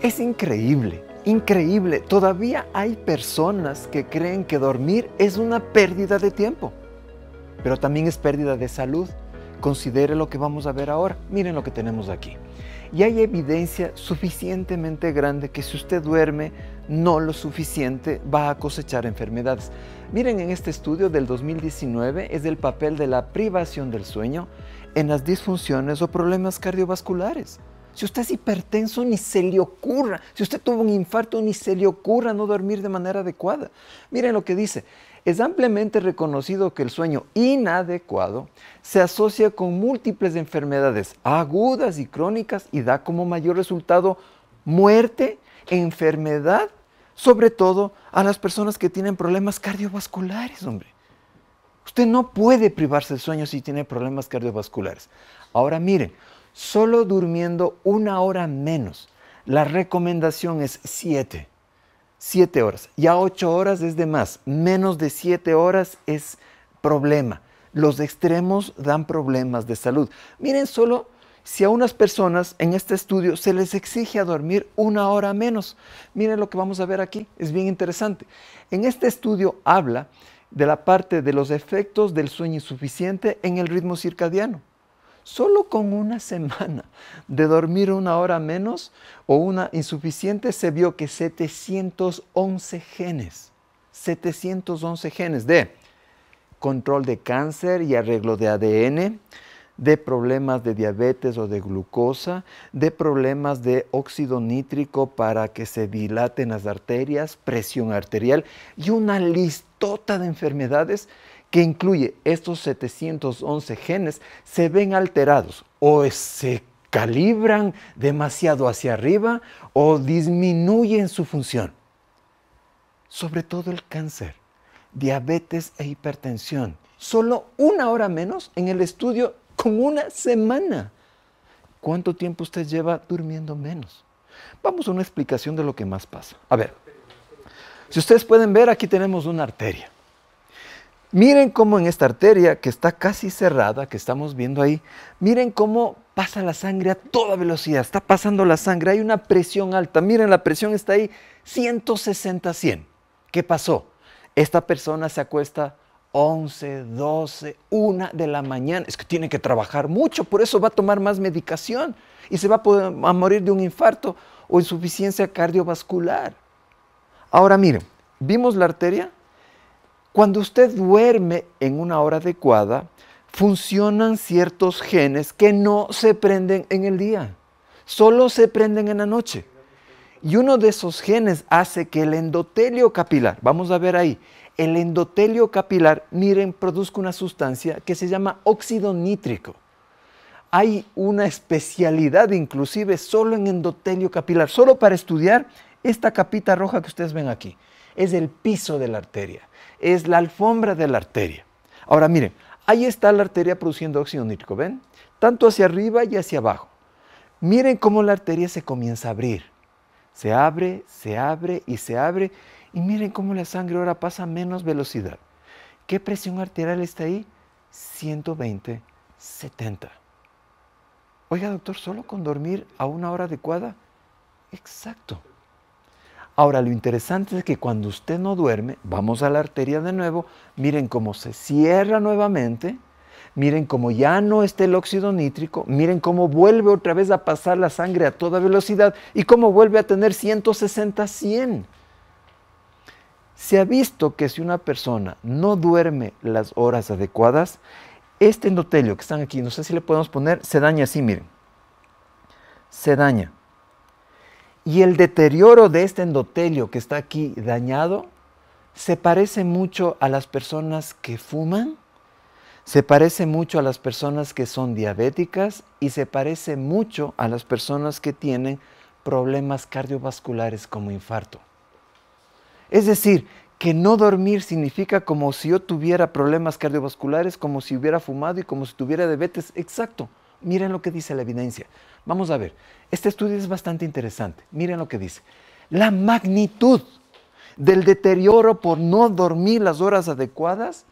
Es increíble, increíble. Todavía hay personas que creen que dormir es una pérdida de tiempo, pero también es pérdida de salud. Considere lo que vamos a ver ahora. Miren lo que tenemos aquí. Y hay evidencia suficientemente grande que si usted duerme no lo suficiente va a cosechar enfermedades. Miren en este estudio del 2019 es del papel de la privación del sueño en las disfunciones o problemas cardiovasculares. Si usted es hipertenso, ni se le ocurra. Si usted tuvo un infarto, ni se le ocurra no dormir de manera adecuada. Miren lo que dice. Es ampliamente reconocido que el sueño inadecuado se asocia con múltiples enfermedades agudas y crónicas y da como mayor resultado muerte, enfermedad, sobre todo a las personas que tienen problemas cardiovasculares, hombre. Usted no puede privarse del sueño si tiene problemas cardiovasculares. Ahora miren, solo durmiendo una hora menos. La recomendación es siete, siete horas. Ya ocho horas es de más. Menos de siete horas es problema. Los extremos dan problemas de salud. Miren solo si a unas personas en este estudio se les exige a dormir una hora menos. Miren lo que vamos a ver aquí. Es bien interesante. En este estudio habla de la parte de los efectos del sueño insuficiente en el ritmo circadiano solo con una semana de dormir una hora menos o una insuficiente, se vio que 711 genes, 711 genes de control de cáncer y arreglo de ADN, de problemas de diabetes o de glucosa, de problemas de óxido nítrico para que se dilaten las arterias, presión arterial y una listota de enfermedades que incluye estos 711 genes, se ven alterados o se calibran demasiado hacia arriba o disminuyen su función. Sobre todo el cáncer, diabetes e hipertensión. Solo una hora menos en el estudio con una semana. ¿Cuánto tiempo usted lleva durmiendo menos? Vamos a una explicación de lo que más pasa. A ver, si ustedes pueden ver, aquí tenemos una arteria. Miren cómo en esta arteria que está casi cerrada, que estamos viendo ahí, miren cómo pasa la sangre a toda velocidad, está pasando la sangre, hay una presión alta, miren la presión está ahí, 160-100. ¿Qué pasó? Esta persona se acuesta 11, 12, 1 de la mañana, es que tiene que trabajar mucho, por eso va a tomar más medicación y se va a, a morir de un infarto o insuficiencia cardiovascular. Ahora miren, vimos la arteria, cuando usted duerme en una hora adecuada, funcionan ciertos genes que no se prenden en el día, solo se prenden en la noche. Y uno de esos genes hace que el endotelio capilar, vamos a ver ahí, el endotelio capilar, miren, produzca una sustancia que se llama óxido nítrico. Hay una especialidad inclusive solo en endotelio capilar, solo para estudiar esta capita roja que ustedes ven aquí es el piso de la arteria, es la alfombra de la arteria. Ahora miren, ahí está la arteria produciendo óxido nítrico, ¿ven? Tanto hacia arriba y hacia abajo. Miren cómo la arteria se comienza a abrir. Se abre, se abre y se abre. Y miren cómo la sangre ahora pasa a menos velocidad. ¿Qué presión arterial está ahí? 120, 70. Oiga, doctor, solo con dormir a una hora adecuada. Exacto. Ahora, lo interesante es que cuando usted no duerme, vamos a la arteria de nuevo, miren cómo se cierra nuevamente, miren cómo ya no está el óxido nítrico, miren cómo vuelve otra vez a pasar la sangre a toda velocidad y cómo vuelve a tener 160, 100. Se ha visto que si una persona no duerme las horas adecuadas, este endotelio que están aquí, no sé si le podemos poner, se daña así, miren. Se daña y el deterioro de este endotelio que está aquí dañado se parece mucho a las personas que fuman, se parece mucho a las personas que son diabéticas y se parece mucho a las personas que tienen problemas cardiovasculares como infarto. Es decir, que no dormir significa como si yo tuviera problemas cardiovasculares, como si hubiera fumado y como si tuviera diabetes. Exacto. Miren lo que dice la evidencia. Vamos a ver, este estudio es bastante interesante. Miren lo que dice. La magnitud del deterioro por no dormir las horas adecuadas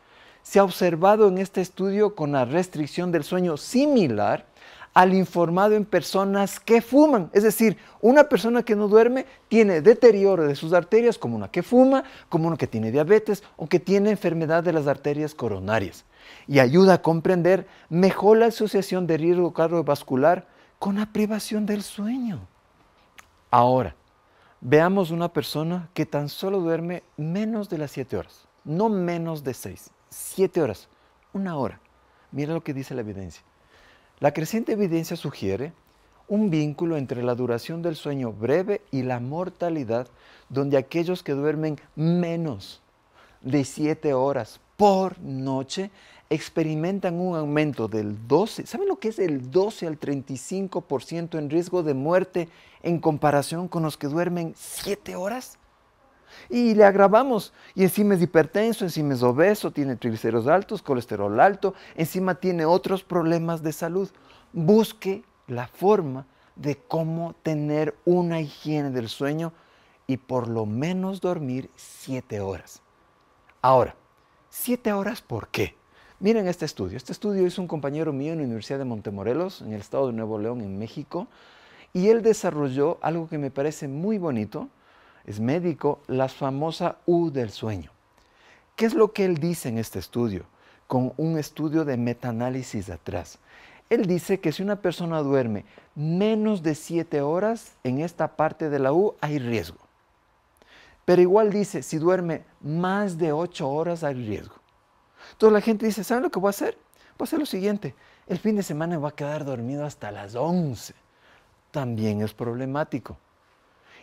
se ha observado en este estudio con la restricción del sueño similar al informado en personas que fuman. Es decir, una persona que no duerme tiene deterioro de sus arterias como una que fuma, como una que tiene diabetes o que tiene enfermedad de las arterias coronarias y ayuda a comprender mejor la asociación de riesgo cardiovascular con la privación del sueño. Ahora, veamos una persona que tan solo duerme menos de las 7 horas, no menos de 6, 7 horas, una hora. Mira lo que dice la evidencia. La creciente evidencia sugiere un vínculo entre la duración del sueño breve y la mortalidad, donde aquellos que duermen menos de 7 horas por noche experimentan un aumento del 12, ¿saben lo que es el 12 al 35% en riesgo de muerte en comparación con los que duermen 7 horas? Y le agravamos, y encima es hipertenso, encima es obeso, tiene triglicéridos altos, colesterol alto, encima tiene otros problemas de salud. Busque la forma de cómo tener una higiene del sueño y por lo menos dormir 7 horas. Ahora, ¿Siete horas por qué? Miren este estudio. Este estudio hizo un compañero mío en la Universidad de Montemorelos, en el estado de Nuevo León, en México, y él desarrolló algo que me parece muy bonito, es médico, la famosa U del sueño. ¿Qué es lo que él dice en este estudio? Con un estudio de metaanálisis atrás. Él dice que si una persona duerme menos de siete horas en esta parte de la U, hay riesgo. Pero igual dice, si duerme más de ocho horas hay riesgo. Entonces la gente dice, ¿saben lo que voy a hacer? Voy a hacer lo siguiente, el fin de semana va a quedar dormido hasta las 11. También es problemático.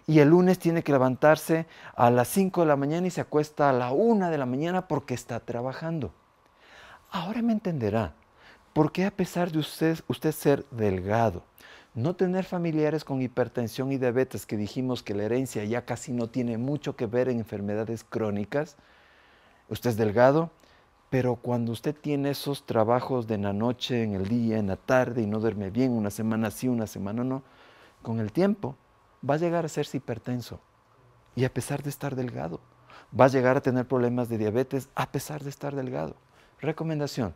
Y el lunes tiene que levantarse a las 5 de la mañana y se acuesta a la 1 de la mañana porque está trabajando. Ahora me entenderá por qué a pesar de usted, usted ser delgado, no tener familiares con hipertensión y diabetes, que dijimos que la herencia ya casi no tiene mucho que ver en enfermedades crónicas. Usted es delgado, pero cuando usted tiene esos trabajos de la noche, en el día, en la tarde y no duerme bien, una semana sí, una semana no, con el tiempo va a llegar a ser hipertenso. Y a pesar de estar delgado, va a llegar a tener problemas de diabetes a pesar de estar delgado. Recomendación,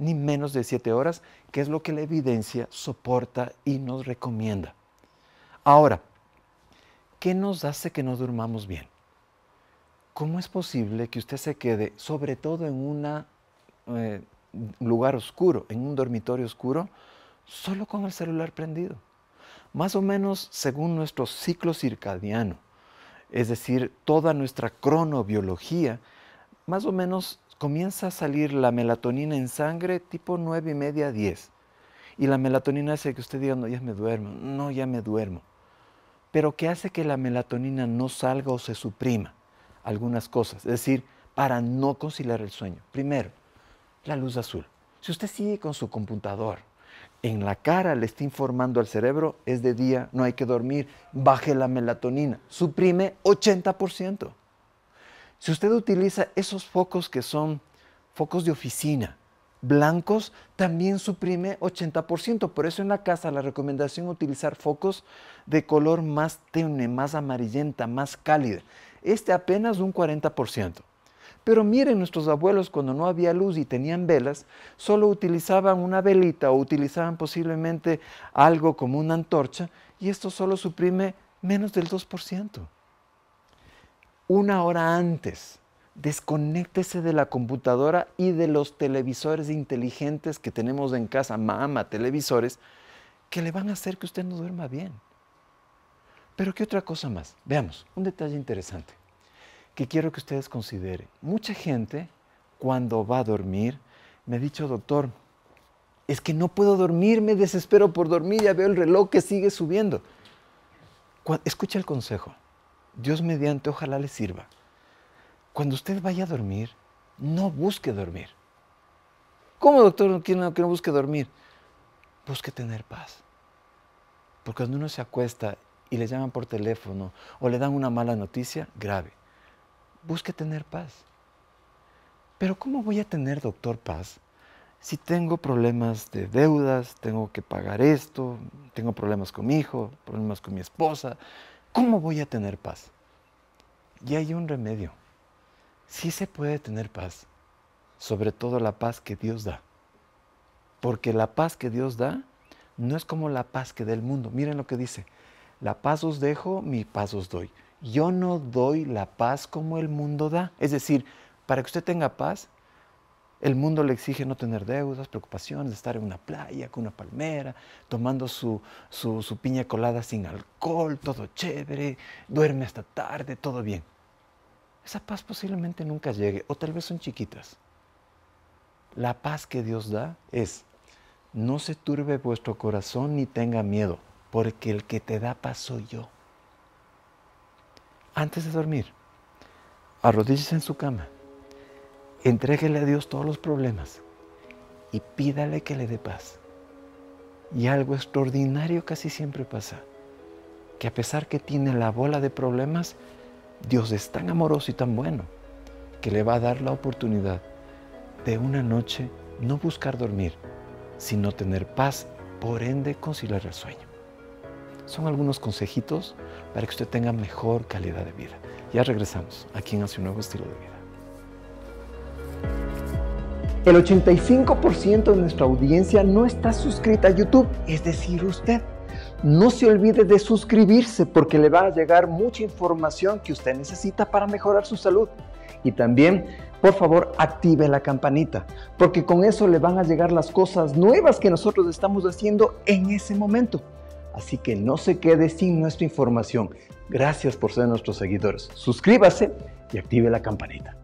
ni menos de 7 horas, que es lo que la evidencia soporta y nos recomienda. Ahora, ¿qué nos hace que no durmamos bien? ¿Cómo es posible que usted se quede, sobre todo en un eh, lugar oscuro, en un dormitorio oscuro, solo con el celular prendido? Más o menos según nuestro ciclo circadiano, es decir, toda nuestra cronobiología, más o menos comienza a salir la melatonina en sangre tipo 9 y media, 10. Y la melatonina hace que usted diga, no, ya me duermo, no, ya me duermo. Pero ¿qué hace que la melatonina no salga o se suprima? Algunas cosas, es decir, para no conciliar el sueño. Primero, la luz azul. Si usted sigue con su computador, en la cara le está informando al cerebro, es de día, no hay que dormir, baje la melatonina, suprime 80%. Si usted utiliza esos focos que son focos de oficina, blancos, también suprime 80%. Por eso en la casa la recomendación es utilizar focos de color más tenue, más amarillenta, más cálida. Este apenas un 40%. Pero miren, nuestros abuelos cuando no había luz y tenían velas, solo utilizaban una velita o utilizaban posiblemente algo como una antorcha y esto solo suprime menos del 2% una hora antes. Desconéctese de la computadora y de los televisores inteligentes que tenemos en casa, mama, televisores, que le van a hacer que usted no duerma bien. Pero ¿qué otra cosa más? Veamos, un detalle interesante que quiero que ustedes consideren. Mucha gente cuando va a dormir me ha dicho, doctor, es que no puedo dormir, me desespero por dormir, ya veo el reloj que sigue subiendo. Escucha el consejo. Dios mediante, ojalá le sirva. Cuando usted vaya a dormir, no busque dormir. ¿Cómo, doctor, no, quiero no, que no busque dormir? Busque tener paz. Porque cuando uno se acuesta y le llaman por teléfono o le dan una mala noticia, grave. Busque tener paz. Pero ¿cómo voy a tener, doctor, paz si tengo problemas de deudas, tengo que pagar esto, tengo problemas con mi hijo, problemas con mi esposa, ¿cómo voy a tener paz? Y hay un remedio. Sí se puede tener paz, sobre todo la paz que Dios da. Porque la paz que Dios da no es como la paz que da el mundo. Miren lo que dice, la paz os dejo, mi paz os doy. Yo no doy la paz como el mundo da. Es decir, para que usted tenga paz, el mundo le exige no tener deudas, preocupaciones, estar en una playa con una palmera, tomando su, su, piña colada sin alcohol, todo chévere, duerme hasta tarde, todo bien. Esa paz posiblemente nunca llegue, o tal vez son chiquitas. La paz que Dios da es, no se turbe vuestro corazón ni tenga miedo, porque el que te da paz soy yo. Antes de dormir, arrodíllese en su cama Entréguele a Dios todos los problemas y pídale que le dé paz. Y algo extraordinario casi siempre pasa, que a pesar que tiene la bola de problemas, Dios es tan amoroso y tan bueno que le va a dar la oportunidad de una noche no buscar dormir, sino tener paz, por ende conciliar el sueño. Son algunos consejitos para que usted tenga mejor calidad de vida. Ya regresamos aquí en hace un Nuevo Estilo de Vida. El 85% de nuestra audiencia no está suscrita a YouTube, es decir, usted. No se olvide de suscribirse porque le va a llegar mucha información que usted necesita para mejorar su salud. Y también, por favor, active la campanita, porque con eso le van a llegar las cosas nuevas que nosotros estamos haciendo en ese momento. Así que no se quede sin nuestra información. Gracias por ser nuestros seguidores. Suscríbase y active la campanita.